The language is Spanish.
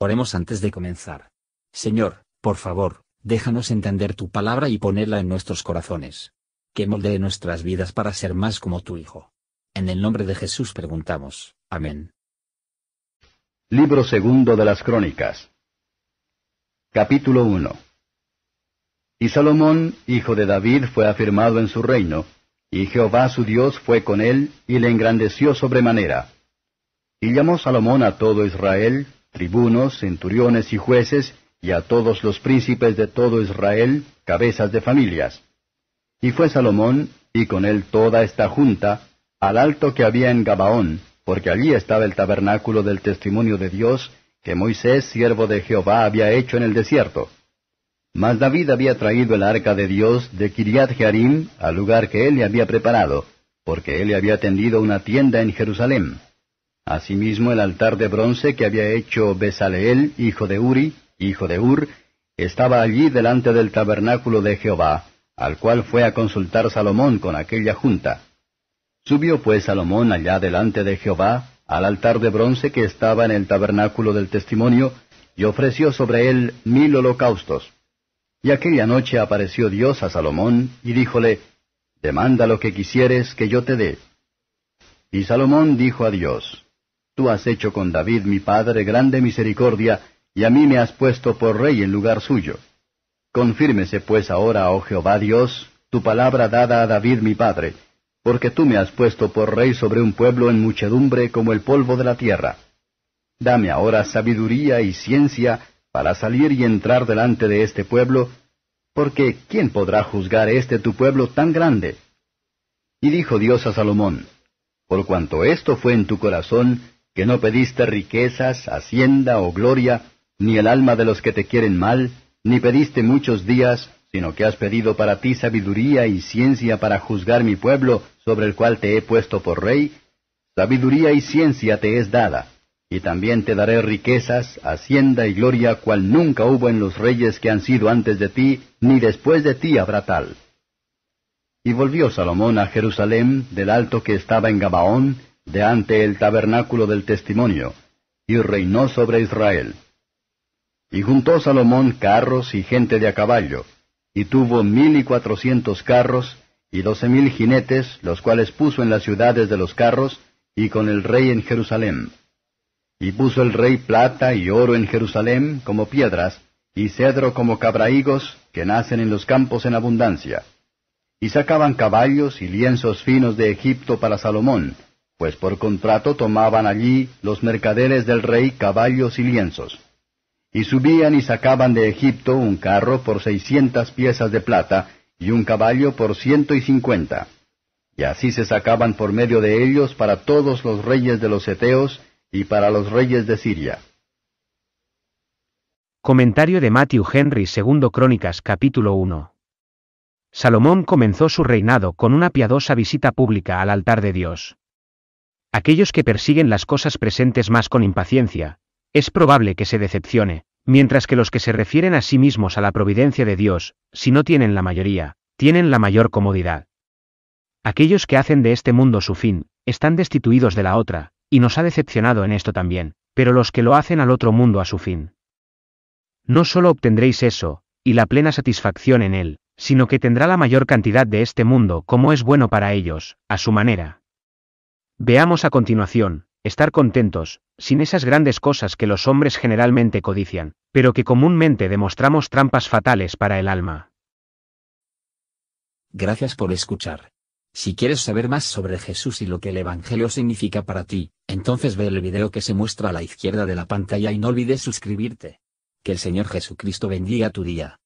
Oremos antes de comenzar. Señor, por favor, déjanos entender tu palabra y ponerla en nuestros corazones. Que moldee nuestras vidas para ser más como tu Hijo. En el nombre de Jesús preguntamos. Amén. Libro segundo de las Crónicas. Capítulo 1. Y Salomón, hijo de David, fue afirmado en su reino, y Jehová su Dios fue con él, y le engrandeció sobremanera. Y llamó Salomón a todo Israel, tribunos, centuriones y jueces, y a todos los príncipes de todo Israel, cabezas de familias. Y fue Salomón, y con él toda esta junta, al alto que había en Gabaón, porque allí estaba el tabernáculo del testimonio de Dios, que Moisés, siervo de Jehová, había hecho en el desierto. Mas David había traído el arca de Dios de Kiriat Jearim al lugar que él le había preparado, porque él le había tendido una tienda en Jerusalén. Asimismo, el altar de bronce que había hecho Besaleel, hijo de Uri, hijo de Ur, estaba allí delante del tabernáculo de Jehová, al cual fue a consultar Salomón con aquella junta. Subió pues Salomón allá delante de Jehová, al altar de bronce que estaba en el tabernáculo del testimonio, y ofreció sobre él mil holocaustos. Y aquella noche apareció Dios a Salomón, y díjole, Demanda lo que quisieres que yo te dé. Y Salomón dijo a Dios, Tú has hecho con David mi padre grande misericordia, y a mí me has puesto por rey en lugar suyo. Confírmese pues ahora, oh Jehová Dios, tu palabra dada a David mi padre, porque tú me has puesto por rey sobre un pueblo en muchedumbre como el polvo de la tierra. Dame ahora sabiduría y ciencia para salir y entrar delante de este pueblo, porque ¿quién podrá juzgar este tu pueblo tan grande? Y dijo Dios a Salomón, Por cuanto esto fue en tu corazón, que no pediste riquezas, hacienda o gloria, ni el alma de los que te quieren mal, ni pediste muchos días, sino que has pedido para ti sabiduría y ciencia para juzgar mi pueblo, sobre el cual te he puesto por rey, sabiduría y ciencia te es dada, y también te daré riquezas, hacienda y gloria, cual nunca hubo en los reyes que han sido antes de ti, ni después de ti habrá tal. Y volvió Salomón a Jerusalén del alto que estaba en Gabaón, de ante el tabernáculo del testimonio, y reinó sobre Israel. Y juntó Salomón carros y gente de a caballo, y tuvo mil y cuatrocientos carros, y doce mil jinetes, los cuales puso en las ciudades de los carros, y con el rey en Jerusalén. Y puso el rey plata y oro en Jerusalén como piedras, y cedro como cabraigos, que nacen en los campos en abundancia. Y sacaban caballos y lienzos finos de Egipto para Salomón, pues por contrato tomaban allí los mercaderes del rey caballos y lienzos. Y subían y sacaban de Egipto un carro por seiscientas piezas de plata, y un caballo por ciento y cincuenta. Y así se sacaban por medio de ellos para todos los reyes de los Eteos y para los reyes de Siria. Comentario de Matthew Henry Segundo Crónicas capítulo 1 Salomón comenzó su reinado con una piadosa visita pública al altar de Dios. Aquellos que persiguen las cosas presentes más con impaciencia, es probable que se decepcione, mientras que los que se refieren a sí mismos a la providencia de Dios, si no tienen la mayoría, tienen la mayor comodidad. Aquellos que hacen de este mundo su fin, están destituidos de la otra, y nos ha decepcionado en esto también, pero los que lo hacen al otro mundo a su fin. No solo obtendréis eso, y la plena satisfacción en él, sino que tendrá la mayor cantidad de este mundo como es bueno para ellos, a su manera. Veamos a continuación, estar contentos, sin esas grandes cosas que los hombres generalmente codician, pero que comúnmente demostramos trampas fatales para el alma. Gracias por escuchar. Si quieres saber más sobre Jesús y lo que el Evangelio significa para ti, entonces ve el video que se muestra a la izquierda de la pantalla y no olvides suscribirte. Que el Señor Jesucristo bendiga tu día.